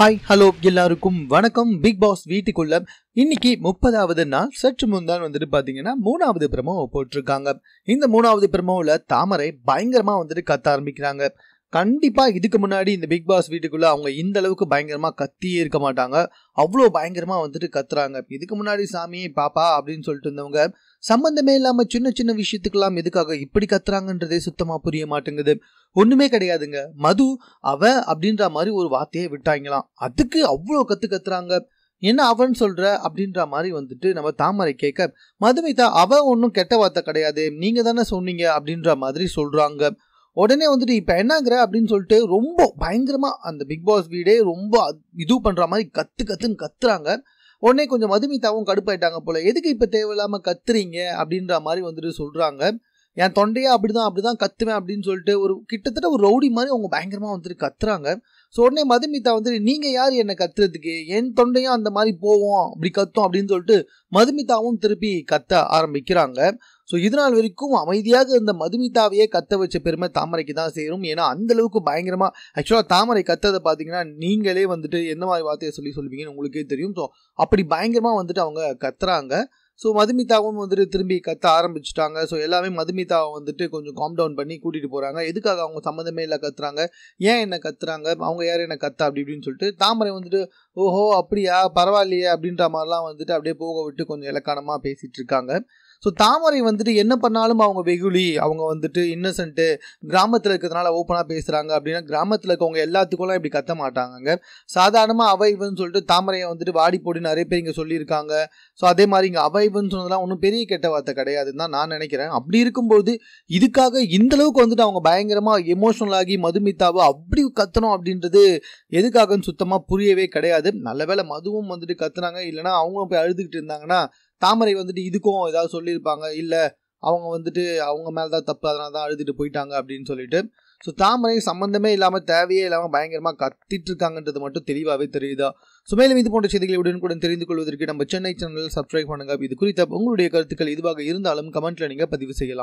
hi hello எல்லாருக்கும் வணக்கம் big pass வீட்டுக்குள்ள இன்னைக்கு முப்பதாவது நாள் சற்று முன்தான் வந்துட்டு பார்த்தீங்கன்னா மூணாவது பிரமோ போட்டிருக்காங்க இந்த மூணாவது பிரமோவில் தாமரை பயங்கரமாக வந்துட்டு கத்த ஆரம்பிக்கிறாங்க கண்டிப்பா இதுக்கு முன்னாடி இந்த பிக் பாஸ் வீட்டுக்குள்ள அவங்க இந்த அளவுக்கு பயங்கரமா கத்தியே இருக்க மாட்டாங்க அவ்வளோ பயங்கரமா வந்துட்டு கத்துறாங்க இதுக்கு முன்னாடி சாமி பாப்பா அப்படின்னு சொல்லிட்டு இருந்தவங்க சம்பந்தமே இல்லாம சின்ன சின்ன விஷயத்துக்கெல்லாம் எதுக்காக இப்படி கத்துறாங்கன்றதே சுத்தமா புரிய மாட்டேங்குது ஒண்ணுமே கிடையாதுங்க மது அவ அப்படின்ற மாதிரி ஒரு வார்த்தையை விட்டாங்களாம் அதுக்கு அவ்வளோ கத்து கத்துறாங்க என்ன அவன் சொல்ற அப்படின்ற மாதிரி வந்துட்டு நம்ம தாமரை கேட்க மதுமிதா அவ ஒன்றும் கெட்ட வார்த்தை கிடையாது நீங்க தானே சொன்னீங்க அப்படின்ற மாதிரி சொல்றாங்க உடனே வந்துட்டு இப்போ என்னங்கிற அப்படின்னு சொல்லிட்டு ரொம்ப பயங்கரமாக அந்த பிக் பாஸ் வீடே ரொம்ப இது பண்ணுற மாதிரி கற்று கற்றுன்னு கத்துறாங்க உடனே கொஞ்சம் மதுமிதாவும் கடுப்பாயிட்டாங்க போல் எதுக்கு இப்போ தேவையில்லாமல் கத்துறீங்க அப்படின்ற மாதிரி வந்துட்டு சொல்கிறாங்க என் தொண்டையாக அப்படி தான் அப்படி தான் கத்துவேன் அப்படின்னு சொல்லிட்டு ஒரு கிட்டத்தட்ட ஒரு ரவுடி மாதிரி அவங்க பயங்கரமாக வந்துட்டு கத்துறாங்க ஸோ உடனே மதுமிதா வந்துட்டு நீங்கள் யார் என்னை கத்துறதுக்கு என் தொண்டையும் அந்த மாதிரி போவோம் அப்படி கத்தும் அப்படின்னு சொல்லிட்டு மதுமிதாவும் திருப்பி கத்த ஆரம்பிக்கிறாங்க ஸோ இதனால் வரைக்கும் அமைதியாக இருந்த மதுமிதாவையே கத்த வச்ச பெருமை தாமரைக்கு தான் சேரும் ஏன்னா அந்தளவுக்கு பயங்கரமாக ஆக்சுவலாக தாமரை கத்ததை பார்த்தீங்கன்னா நீங்களே வந்துட்டு எந்த மாதிரி வார்த்தையை சொல்லி சொல்லுவீங்கன்னு உங்களுக்கே தெரியும் ஸோ அப்படி பயங்கரமாக வந்துட்டு அவங்க கத்துறாங்க ஸோ மதுமிதாவும் வந்துட்டு திரும்பி கத்த ஆரம்பிச்சிட்டாங்க ஸோ எல்லாமே மதுமிதாவை வந்துட்டு கொஞ்சம் காம் டவுன் பண்ணி கூட்டிகிட்டு போகிறாங்க எதுக்காக அவங்க சம்மந்தமே இல்லை கத்துறாங்க ஏன் என்ன கத்துறாங்க அவங்க யார் என்ன கத்தா அப்படி இப்படின்னு சொல்லிட்டு தாமரை வந்துட்டு ஓஹோ அப்படியா பரவாயில்லையே அப்படின்ற மாதிரிலாம் வந்துட்டு அப்படியே போக விட்டு கொஞ்சம் இலக்கணமாக பேசிகிட்டு இருக்காங்க ஸோ தாமரை வந்துட்டு என்ன பண்ணாலும் அவங்க வெகுளி அவங்க வந்துட்டு இன்னசென்ட்டு கிராமத்தில் இருக்கிறதுனால ஓப்பனாக பேசுகிறாங்க அப்படின்னா கிராமத்தில் இருக்கவங்க எல்லாத்துக்கும்லாம் இப்படி கத்த மாட்டாங்க சாதாரணமாக அவைவுன்னு சொல்லிட்டு தாமரையை வந்துட்டு வாடி போடி நிறைய பேர் இங்கே சொல்லியிருக்காங்க ஸோ அதே மாதிரி இங்கே அவைவுன்னு சொன்னதெல்லாம் ஒன்றும் பெரிய கெட்ட வார்த்தை கிடையாதுன்னு தான் நான் நினைக்கிறேன் அப்படி இருக்கும்போது இதுக்காக இந்தளவுக்கு வந்துட்டு அவங்க பயங்கரமாக எமோஷனல் ஆகி மதுமித்தாவை அப்படி கத்தணும் அப்படின்றது எதுக்காகன்னு சுத்தமாக புரியவே கிடையாது நல்ல வேலை மதுவும் வந்துட்டு கத்துனாங்க இல்லைனா அவங்களும் போய் அழுதுகிட்டு இருந்தாங்கன்னா தாமரை வந்துட்டு இதுக்கும் ஏதாவது சொல்லியிருப்பாங்க இல்லை அவங்க வந்துட்டு அவங்க மேலே தான் தப்பு அதனால தான் அழுதுட்டு போயிட்டாங்க அப்படின்னு சொல்லிட்டு ஸோ தாமரை சம்மந்தமே இல்லாமல் தேவையே இல்லாமல் பயங்கரமாக கத்திட்டு இருக்காங்கன்றது மட்டும் தெளிவாகவே தெரியுதா ஸோ மேலும் இது போன்ற செய்திகளை உடனுக்குடன் தெரிந்து கொள்வதற்கு நம்ம சென்னை சேனல் சப்ஸ்கிரைப் பண்ணுங்க இது குறித்த உங்களுடைய கருத்துக்கள் இதுவாக இருந்தாலும் கமெண்ட்டில் நீங்கள் பதிவு செய்யலாம்